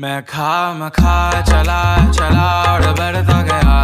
मैं खा मखा चला चला और बढ़ता गया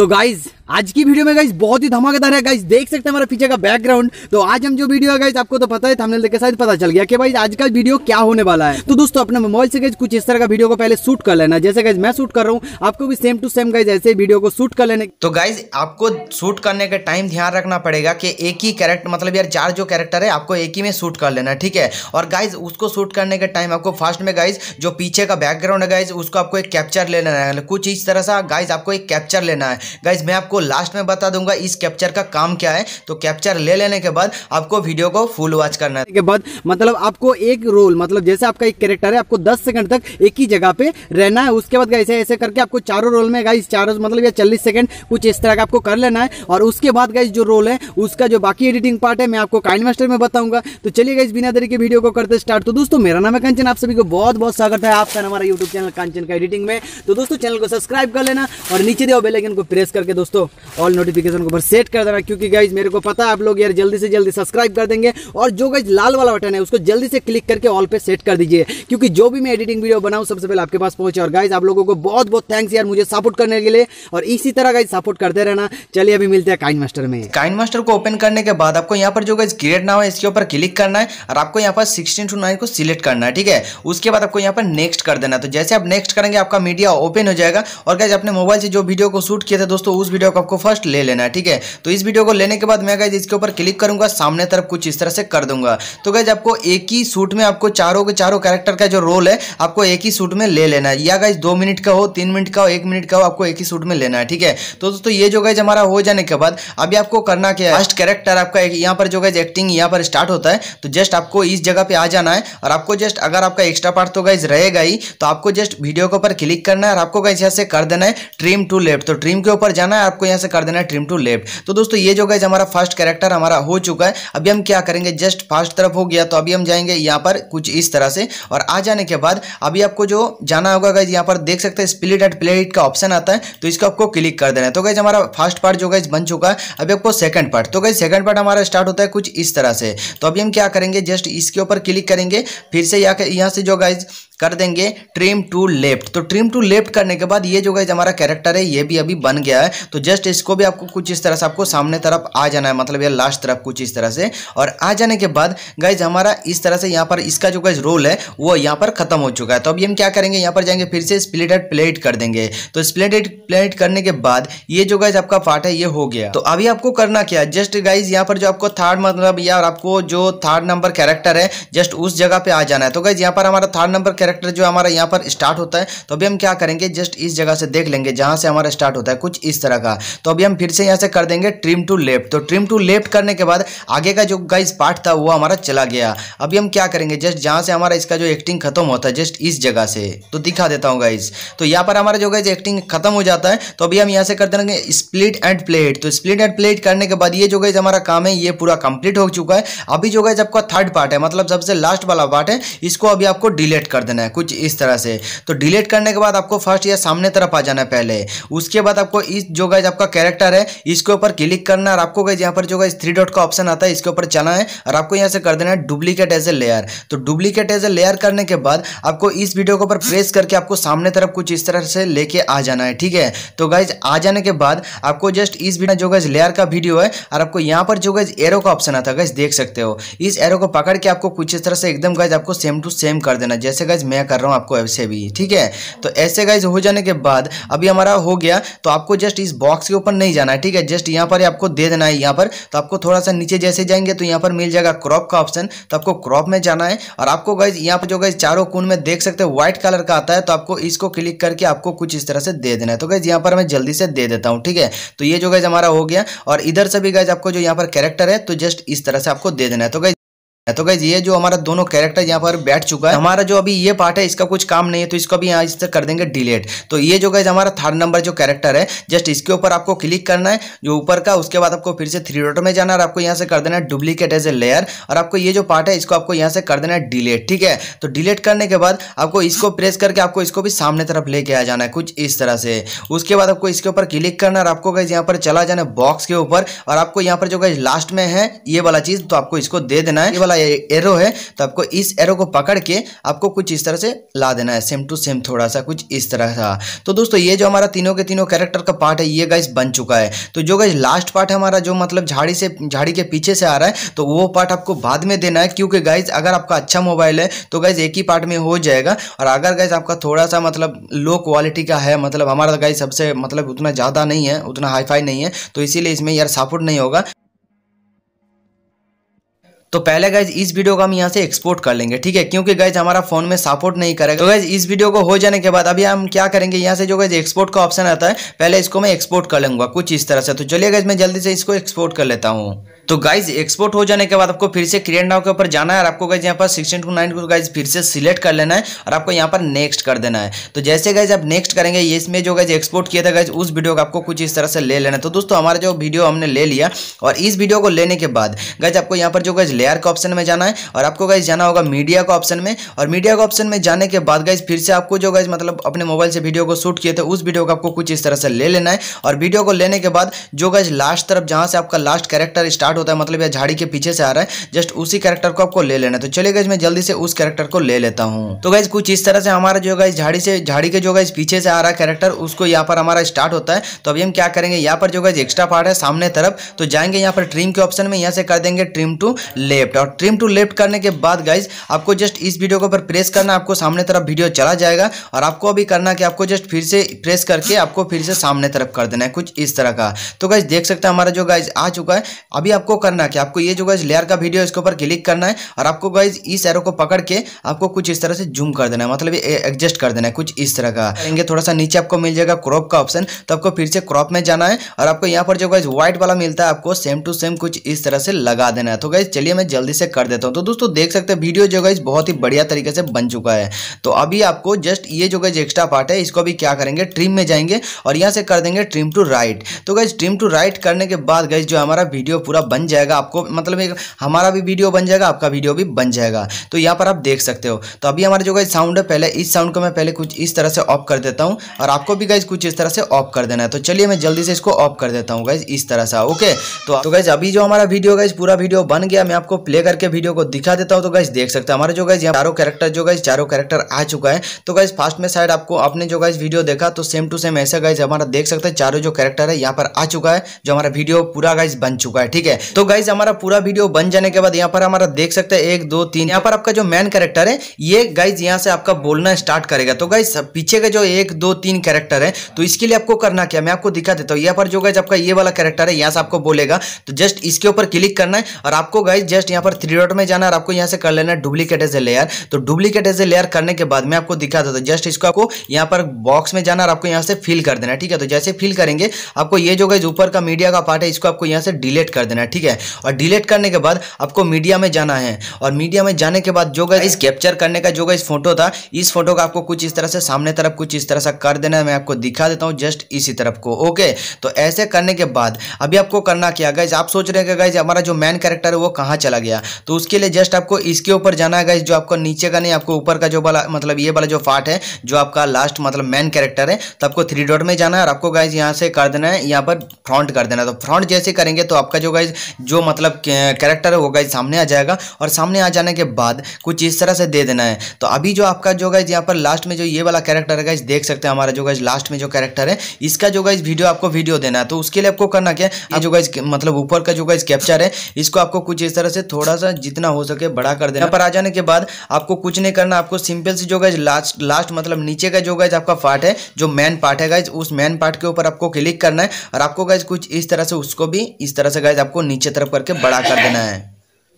तो गाइज आज की वीडियो में गाइज बहुत ही धमाकेदार है गाइज देख सकते हैं हमारा पीछे का बैकग्राउंड तो आज हम जो वीडियो है गाइज आपको तो पता है थंबनेल देख के साथ पता चल गया कि भाई आज का वीडियो क्या होने वाला है तो दोस्तों अपने मोबाइल से गाइज कुछ इस तरह का वीडियो को पहले शूट कर लेना जैसे गाइज मैं शूट कर रहा हूँ आपको भी सेम टू सेम गाइज ऐसे वीडियो को शूट कर लेने तो गाइज आपको शूट करने का टाइम ध्यान रखना पड़ेगा कि एक ही कैरेक्टर मतलब यार चार जो कैरेक्टर है आपको एक ही में शूट कर लेना ठीक है और गाइज उसको शूट करने का टाइम आपको फर्स्ट में गाइज जो पीछे का बैकग्राउंड है गाइज उसको आपको एक कैप्चर लेना है कुछ इस तरह सा गाइज आपको एक कैप्चर लेना है गाइज मैं आपको लास्ट में बता दूंगा इस कैप्चर का काम क्या है तो कैप्चर ले लेने के बाद आपको वीडियो को फुल वॉच करना है के बाद मतलब आपको एक रोल मतलब जैसे आपका एक कैरेक्टर है आपको दस सेकंड तक एक ही जगह पे रहना है उसके बाद गाइस ऐसे करके आपको चारों रोल में गाइस चारों मतलब या चालीस सेकंड कुछ इस तरह का आपको कर लेना है और उसके बाद गाइस जो रोल है उसका जो बाकी एडिटिंग पार्ट है मैं आपको काइंड मास्टर में बताऊंगा तो चलिए गाइस बिना देरी के वीडियो को करते स्टार्ट तो दोस्तों मेरा नाम है कंचन आप सभी को बहुत बहुत स्वागत है आपका हमारा यूट्यूब चैनल कंचन का एडिटिंग में तो दोस्तों चैनल को सब्सक्राइब कर लेना और नीचे दिया बेलाइकन को प्रेस प्रेस करके दोस्तों ऑल नोटिफिकेशन को सेट कर देना क्योंकि गाइज मेरे को पता है आप लोग यार जल्दी से जल्दी सब्सक्राइब कर देंगे और जो गाइज लाल वाला बटन है उसको जल्दी से क्लिक करके ऑल पे सेट कर दीजिए क्योंकि जो भी मैं एडिटिंग वीडियो बनाऊँ सबसे पहले आपके पास पहुंचे और गाइज आप लोगों को बहुत बहुत थैंक्स यार मुझे सपोर्ट करने के लिए और इसी तरह गाइज सपोर्ट करते रहना चलिए अभी मिलते हैं काइन मास्टर में काइन मास्टर को ओपन करने के बाद आपको यहाँ पर जो गाइज क्रिएट नाम है इसके ऊपर क्लिक करना है और आपको यहाँ पर सिक्सटीन टू नाइन को सिलेक्ट करना है ठीक है उसके बाद आपको यहाँ पर नेक्स्ट कर देना तो जैसे आप नेक्स्ट करेंगे आपका मीडिया ओपन हो जाएगा और गाइज अपने मोबाइल से जो वीडियो को शूट किया थे दोस्तों उस वीडियो को आपको फर्स्ट ले लेना है ठीक है तो इस वीडियो को लेने के बाद मैं गाइज इसके ऊपर क्लिक करूंगा सामने तरफ कुछ इस तरह से कर दूंगा तो गाइज आपको एक ही सूट में आपको चारों के चारों कैरेक्टर का जो रोल है आपको एक ही सूट में ले लेना है या गाइज दो मिनट का हो तीन मिनट का हो एक मिनट का हो आपको एक ही सूट में लेना है ठीक है तो दोस्तों ये जो गाइज हमारा हो जाने के बाद अभी आपको करना क्या है फर्स्ट कैरेक्टर आपका यहाँ पर जो गाइज एक्टिंग यहाँ पर स्टार्ट होता है तो जस्ट आपको इस जगह पे आ जाना है और आपको जस्ट अगर आपका एक्स्ट्रा पार्ट तो गाइज रहेगा ही तो आपको जस्ट वीडियो के ऊपर क्लिक करना है और आपको गाइज यहाँ से कर देना है ट्रिम टू लेफ्ट तो ट्रिम के के ऊपर जाना है आपको यहाँ से कर देना है ट्रिम टू लेफ्ट तो दोस्तों ये जो गैज हमारा फर्स्ट कैरेक्टर हमारा हो चुका है अभी हम क्या करेंगे जस्ट फास्ट तरफ हो गया तो अभी हम जाएंगे यहाँ पर कुछ इस तरह से और आ जाने के बाद अभी आपको जो जाना होगा गैज यहाँ पर देख सकते हैं स्प्लिट एट प्लेट का ऑप्शन आता है तो इसको आपको क्लिक कर देना है तो गैज हमारा फर्स्ट पार्ट जो गैज बन चुका है अभी आपको सेकंड पार्ट तो गैज सेकंड पार्ट हमारा स्टार्ट होता है कुछ इस तरह से तो अभी हम क्या करेंगे जस्ट इसके ऊपर क्लिक करेंगे फिर से यहाँ से जो गाइज कर देंगे ट्रिम टू लेफ्ट तो ट्रिम टू लेफ्ट करने के बाद ये जो गाइज हमारा कैरेक्टर है ये भी अभी बन गया है तो जस्ट इसको भी आपको कुछ इस तरह से आपको सामने तरफ आ जाना है मतलब ये लास्ट तरफ कुछ इस तरह से और आ जाने के बाद गाइज हमारा इस तरह से यहाँ पर इसका जो गाइज रोल है वो यहाँ पर खत्म हो चुका है तो अभी हम क्या करेंगे यहाँ पर जाएंगे फिर से स्प्लिटेड प्लेट कर देंगे तो स्प्लिटेड प्लेट करने के बाद ये जो गाइज आपका पार्ट है ये हो गया तो अभी आपको करना क्या जस्ट गाइज यहाँ पर जो आपको थर्ड मतलब यार आपको जो थर्ड नंबर कैरेक्टर है जस्ट उस जगह पे आ जाना है तो गाइज यहाँ पर हमारा थर्ड नंबर करेक्टर जो हमारा यहाँ पर स्टार्ट होता है तो अभी हम क्या करेंगे जस्ट इस जगह से देख लेंगे जहाँ से हमारा स्टार्ट होता है कुछ इस तरह का तो अभी हम फिर से यहाँ से कर देंगे ट्रिम टू लेफ्ट तो ट्रिम टू लेफ्ट करने के बाद आगे का जो गाइज पार्ट था वो हमारा चला गया अभी हम क्या करेंगे जस्ट जहाँ से हमारा इसका जो एक्टिंग खत्म होता है जस्ट इस जगह से तो दिखा देता हूँ गाइज तो यहाँ पर हमारा जो गाइज एक्टिंग खत्म हो जाता है तो अभी हम यहाँ से कर देंगे स्प्लिट एंड प्लेट तो स्प्लिट एंड प्लेट करने के बाद ये जो गाइज हमारा काम है ये पूरा कंप्लीट हो चुका है अभी जो गाइज आपका थर्ड पार्ट है मतलब सबसे लास्ट वाला पार्ट है इसको अभी आपको डिलीट कर देना देना है कुछ इस तरह से तो डिलीट करने के बाद आपको फर्स्ट या सामने तरफ आ जाना है पहले उसके बाद आपको इस जो गाइज आपका कैरेक्टर है इसके ऊपर क्लिक करना है और आपको गाइज यहाँ पर जो गाइज थ्री डॉट का ऑप्शन आता है इसके ऊपर चलना है और आपको यहाँ से कर देना है डुप्लीकेट एज ए लेयर तो डुप्लीकेट एज ए लेयर करने के बाद आपको इस वीडियो के ऊपर प्रेस करके आपको सामने तरफ कुछ इस तरह से लेके आ जाना है ठीक है तो गाइज आ जाने के बाद आपको जस्ट इस वीडियो जो गाइज लेयर का वीडियो है और आपको यहाँ पर जो गाइज एरो का ऑप्शन आता है गाइज देख सकते हो इस एरो को पकड़ के आपको कुछ इस तरह से एकदम गाइज आपको सेम टू सेम कर देना जैसे गाइज मैं कर रहा हूँ आपको ऐसे भी ठीक है तो ऐसे गाइज हो जाने के बाद अभी हमारा हो गया तो आपको जस्ट इस बॉक्स के ऊपर नहीं जाना है ठीक है जस्ट यहाँ पर आपको दे देना है यहाँ पर तो आपको थोड़ा सा नीचे जैसे जाएंगे तो यहाँ पर मिल जाएगा क्रॉप का ऑप्शन तो आपको क्रॉप में जाना है और आपको गाइज यहाँ पर जो गाइज चारों कून में देख सकते हैं व्हाइट कलर का आता है तो आपको इसको क्लिक करके आपको कुछ इस तरह से दे देना है तो गाइज यहाँ पर मैं जल्दी से दे देता हूँ ठीक है तो ये जो गाइज हमारा हो गया और इधर से भी गाइज आपको जो यहाँ पर कैरेक्टर है तो जस्ट इस तरह से आपको दे देना है तो गाइज तो गैज ये जो हमारा दोनों कैरेक्टर यहाँ पर बैठ चुका है हमारा जो अभी ये पार्ट है इसका कुछ काम नहीं है तो इसको भी यहाँ इस कर देंगे डिलीट तो ये जो गैज हमारा थर्ड नंबर जो कैरेक्टर है जस्ट इसके ऊपर आपको क्लिक करना है जो ऊपर का उसके बाद आपको फिर से थ्री डॉट में जाना और आपको यहाँ से कर देना है डुप्लीकेट एज ए लेयर और आपको ये जो पार्ट है इसको आपको यहाँ से कर देना है डिलीट ठीक है तो डिलीट करने के बाद आपको इसको प्रेस करके आपको इसको भी सामने तरफ लेके आ जाना है कुछ इस तरह से उसके बाद आपको इसके ऊपर क्लिक करना और आपको गैज यहाँ पर चला जाना है बॉक्स के ऊपर और आपको यहाँ पर जो गैज लास्ट में है ये वाला चीज़ तो आपको इसको दे देना है वाला एरो है तो आपको इस एरो को पकड़ के आपको कुछ इस तरह से ला देना है सेम टू सेम थोड़ा सा कुछ इस तरह का तो दोस्तों ये जो हमारा तीनों के तीनों कैरेक्टर का पार्ट है ये गाइस बन चुका है तो जो गाइस लास्ट पार्ट है हमारा जो मतलब झाड़ी से झाड़ी के पीछे से आ रहा है तो वो पार्ट आपको बाद में देना है क्योंकि गाइज अगर आपका अच्छा मोबाइल है तो गाइज एक ही पार्ट में हो जाएगा और अगर गाइज आपका थोड़ा सा मतलब लो क्वालिटी का है मतलब हमारा गाइज तो सबसे मतलब उतना ज़्यादा नहीं है उतना हाई नहीं है तो इसीलिए इसमें यार सपोर्ट नहीं होगा तो पहले गाइज इस वीडियो को हम यहाँ से एक्सपोर्ट कर लेंगे ठीक है क्योंकि गाइज हमारा फोन में सपोर्ट नहीं करेगा तो गाइज इस वीडियो को हो जाने के बाद अभी हम क्या करेंगे यहाँ से जो गाइज एक्सपोर्ट का ऑप्शन आता है पहले इसको मैं एक्सपोर्ट कर लूंगा कुछ इस तरह से तो चलिए गाइज मैं जल्दी से इसको एक्सपोर्ट कर लेता हूँ तो गाइज एक्सपोर्ट हो जाने के बाद आपको फिर से क्रिएट नाव के ऊपर जाना है और आपको गाइज यहाँ पर सिक्सटीन टू नाइन को गाइज फिर से सिलेक्ट कर लेना है और आपको यहाँ पर नेक्स्ट कर देना है तो जैसे गाइज आप नेक्स्ट करेंगे इसमें जो गाइज एक्सपोर्ट किया था गाइज उस वीडियो को आपको कुछ इस तरह से ले लेना है तो दोस्तों हमारा जो वीडियो हमने ले लिया और इस वीडियो को लेने के बाद गाइज आपको यहाँ पर जो गाइज लेयर का ऑप्शन में जाना है और आपको गाइज जाना होगा मीडिया का ऑप्शन में और मीडिया का ऑप्शन में जाने के बाद गाइज फिर से आपको जो गाइज मतलब अपने मोबाइल से वीडियो को शूट किए थे उस वीडियो को आपको कुछ इस तरह से ले लेना है और वीडियो को लेने के बाद जो गाइज लास्ट तरफ जहाँ से आपका लास्ट कैरेक्टर स्टार्ट होता है मतलब यह झाड़ी के पीछे से आ रहा है जस्ट उसी कैरेक्टर को आपको ले लेना है तो चलिए गाइज मैं जल्दी से उस कैरेक्टर को ले लेता हूँ तो गाइज कुछ इस तरह से हमारा जो है झाड़ी से झाड़ी के जो गैस पीछे से आ रहा कैरेक्टर उसको यहाँ पर हमारा स्टार्ट होता है तो अभी हम क्या करेंगे यहाँ पर जो गैस एक्स्ट्रा पार्ट है सामने तरफ तो जाएंगे यहाँ पर ट्रिम के ऑप्शन में यहाँ से कर देंगे ट्रिम टू लेफ्ट और ट्रिम टू लेफ्ट करने के बाद गाइज आपको जस्ट इस वीडियो के ऊपर प्रेस करना आपको सामने तरफ वीडियो चला जाएगा और आपको अभी करना कि आपको जस्ट फिर से प्रेस करके आपको फिर से सामने तरफ कर देना है कुछ इस तरह का तो गाइज देख सकते हैं हमारा जो गाइज आ चुका है अभी आपको करना है कि आपको ये जो गाइज लेयर का वीडियो इसके ऊपर क्लिक करना है और आपको गाइज इस एरो को पकड़ के आपको कुछ इस तरह से जूम कर देना है मतलब एडजस्ट कर देना है कुछ इस तरह का करेंगे थोड़ा सा नीचे आपको मिल जाएगा क्रॉप का ऑप्शन तो आपको फिर से क्रॉप में जाना है और आपको यहाँ पर जो गाइज व्हाइट वाला मिलता है आपको सेम टू सेम कुछ इस तरह से लगा देना है तो गाइज चलिए मैं जल्दी से कर देता हूँ तो दोस्तों देख सकते हैं वीडियो जो गाइज बहुत ही बढ़िया तरीके से बन चुका है तो अभी आपको जस्ट ये जो गाइज एक्स्ट्रा पार्ट है इसको अभी क्या करेंगे ट्रिम में जाएंगे और यहाँ से कर देंगे ट्रिम टू राइट तो गाइज ट्रिम टू राइट करने के बाद गाइज जो हमारा वीडियो पूरा बन जाएगा आपको मतलब एक हमारा भी वीडियो बन जाएगा आपका वीडियो भी बन जाएगा तो यहाँ पर आप देख सकते हो तो अभी हमारा जो गाइज साउंड है पहले इस साउंड को मैं पहले कुछ इस तरह से ऑफ कर देता हूँ और आपको भी गाइज कुछ इस तरह से ऑफ कर देना है तो चलिए मैं जल्दी से इसको ऑफ कर देता हूँ गाइज इस तरह से ओके तो, गाइज तो अभी जो हमारा वीडियो गाइज पूरा वीडियो बन गया मैं आपको प्ले करके वीडियो को दिखा देता हूँ तो गाइज देख सकते हैं हमारा जो गाइज चारों कैरेक्टर जो गाइज चारों कैरेक्टर आ चुका है तो गाइज फास्ट में साइड आपको अपने जो गाइज वीडियो देखा तो सेम टू सेम ऐसा गाइज हमारा देख सकते हैं चारों जो कैरेक्टर है यहाँ पर आ चुका है जो हमारा वीडियो पूरा गाइज बन चुका है ठीक है तो गाइज हमारा पूरा वीडियो बन जाने के बाद यहाँ पर हमारा देख सकते हैं एक दो तीन यहाँ पर आपका जो मेन कैरेक्टर है ये गाइज यहाँ से आपका बोलना स्टार्ट करेगा तो गाइज पीछे का जो एक दो तीन कैरेक्टर है तो इसके लिए आपको करना क्या मैं आपको दिखा देता हूँ यहाँ पर जो गाइज आपका ये वाला कैरेक्टर है यहाँ से आपको बोलेगा तो जस्ट इसके ऊपर क्लिक करना है और आपको गाइज जस्ट यहाँ पर थ्री डॉट में जाना और आपको यहाँ से कर लेना है डुप्लीकेट एज ए लेयर तो डुप्लीकेट एज ए लेयर करने के बाद मैं आपको दिखा देता हूँ जस्ट इसको आपको यहाँ पर बॉक्स में जाना और आपको यहाँ से फिल कर देना ठीक है तो जैसे फिल करेंगे आपको ये जो गाइज ऊपर का मीडिया का पार्ट है इसको आपको यहाँ से डिलीट कर देना ठीक है और डिलीट करने के बाद आपको मीडिया में जाना है और मीडिया में जाने के बाद जो इस कैप्चर करने का जो इस फोटो था इस फोटो का आपको कुछ इस तरह से सामने तरफ कुछ इस तरह से कर देना है मैं आपको दिखा देता हूँ जस्ट इसी तरफ को ओके तो ऐसे करने के बाद अभी आपको करना क्या गाइज आप सोच रहे हैं हमारा जो मैन कैरेक्टर है वो कहाँ चला गया तो उसके लिए जस्ट आपको इसके ऊपर जाना है गाइज जो आपको नीचे का नहीं आपको ऊपर का जो वाला मतलब ये वाला जो पार्ट है जो आपका लास्ट मतलब मैन कैरेक्टर है तो आपको थ्री डॉट में जाना है और आपको गाइज यहाँ से कर देना है यहाँ पर फ्रंट कर देना है तो फ्रंट जैसे करेंगे तो आपका जो गाइज जो मतलब कैरेक्टर है वो गाइज सामने आ जाएगा और सामने आ जाने के बाद कुछ इस तरह से दे देना है तो अभी जो आपका जो गाइज यहाँ पर लास्ट में जो ये वाला कैरेक्टर है गाइज देख सकते हैं हमारा जो गाइज लास्ट में जो कैरेक्टर है इसका जो गाइज वीडियो आपको वीडियो देना है तो उसके लिए आपको करना क्या है जो गाइज मतलब ऊपर का जो गाइज कैप्चर है इसको आपको कुछ इस तरह से थोड़ा सा जितना हो सके बड़ा कर देना पर आ जाने के बाद आपको कुछ नहीं करना आपको सिंपल से जो गाइज लास्ट लास्ट मतलब नीचे का जो गाइज आपका पार्ट है जो मेन पार्ट है गाइज उस मेन पार्ट के ऊपर आपको क्लिक करना है और आपको गाइज कुछ इस तरह से उसको भी इस तरह से गाइज आपको नीचे तरफ करके बड़ा कर देना है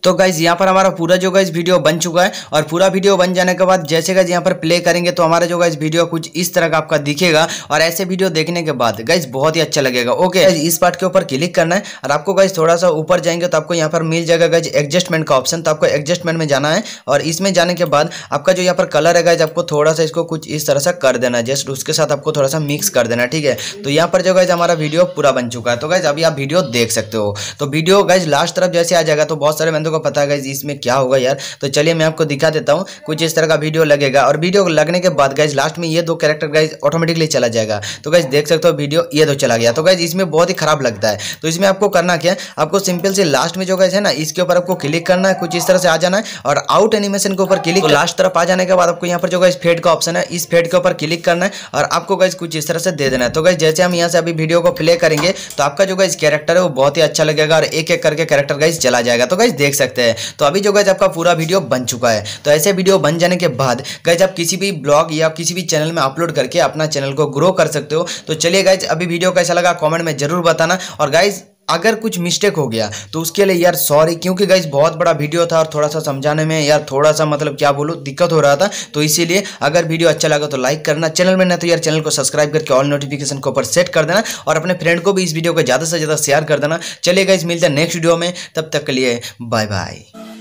तो गाइज यहाँ पर हमारा पूरा जो गाइज वीडियो बन चुका है और पूरा वीडियो बन जाने के बाद जैसे गाइज यहाँ पर प्ले करेंगे तो हमारा जो गाइज वीडियो कुछ इस तरह का आपका दिखेगा और ऐसे वीडियो देखने के बाद गाइज बहुत ही अच्छा लगेगा ओके इस पार्ट के ऊपर क्लिक करना है और आपको गाइज थोड़ा सा ऊपर जाएंगे तो आपको यहाँ पर मिल जाएगा गाइज एडजस्टमेंट का ऑप्शन तो आपको एडजस्टमेंट में जाना है और इसमें जाने के बाद आपका जो यहाँ पर कलर है गाइज आपको थोड़ा सा इसको कुछ इस तरह सा कर देना है जस्ट उसके साथ आपको थोड़ा सा मिक्स कर देना है ठीक है तो यहाँ पर जो गाइज हमारा वीडियो पूरा बन चुका है तो गाइज अभी आप वीडियो देख सकते हो तो वीडियो गाइज लास्ट तरफ जैसे आ जाएगा तो बहुत सारे मैं को पता गई इसमें क्या होगा यार तो चलिए मैं आपको दिखा देता हूँ कुछ इस तरह का वीडियो लगेगा और वीडियो लगने के बाद गाइज लास्ट में ये दो कैरेक्टर गाइज ऑटोमेटिकली चला जाएगा तो गाइज देख सकते हो वीडियो ये दो तो चला गया तो गाइज इसमें बहुत ही खराब लगता है तो इसमें आपको करना क्या है आपको सिंपल से लास्ट में जो गाइज है ना इसके ऊपर आपको क्लिक करना है कुछ इस तरह से आ जाना है और आउट एनिमेशन के ऊपर तो क्लिक लास्ट तरफ आ जाने के बाद आपको यहाँ पर जो गाइज फेड का ऑप्शन है इस फेड के ऊपर क्लिक करना है और आपको गाइज कुछ इस तरह से दे देना है तो गाइज जैसे हम यहाँ से अभी वीडियो को प्ले करेंगे तो आपका जो गाइज कैरेक्टर है वो बहुत ही अच्छा लगेगा और एक एक करके कैरेक्टर गाइज चला जाएगा तो गाइज देख सकते हैं तो अभी जो गैज आपका पूरा वीडियो बन चुका है तो ऐसे वीडियो बन जाने के बाद गैज आप किसी भी ब्लॉग या किसी भी चैनल में अपलोड करके अपना चैनल को ग्रो कर सकते हो तो चलिए गाइज अभी वीडियो कैसा लगा कॉमेंट में जरूर बताना और गाइज अगर कुछ मिस्टेक हो गया तो उसके लिए यार सॉरी क्योंकि गाइज बहुत बड़ा वीडियो था और थोड़ा सा समझाने में यार थोड़ा सा मतलब क्या बोलूँ दिक्कत हो रहा था तो इसीलिए अगर वीडियो अच्छा लगा तो लाइक करना चैनल में ना तो यार चैनल को सब्सक्राइब करके ऑल नोटिफिकेशन को ऊपर सेट कर देना और अपने फ्रेंड को भी इस वीडियो को ज़्यादा से ज़्यादा शेयर कर देना चलिए गाइज मिलते हैं नेक्स्ट वीडियो में तब तक के लिए बाय बाय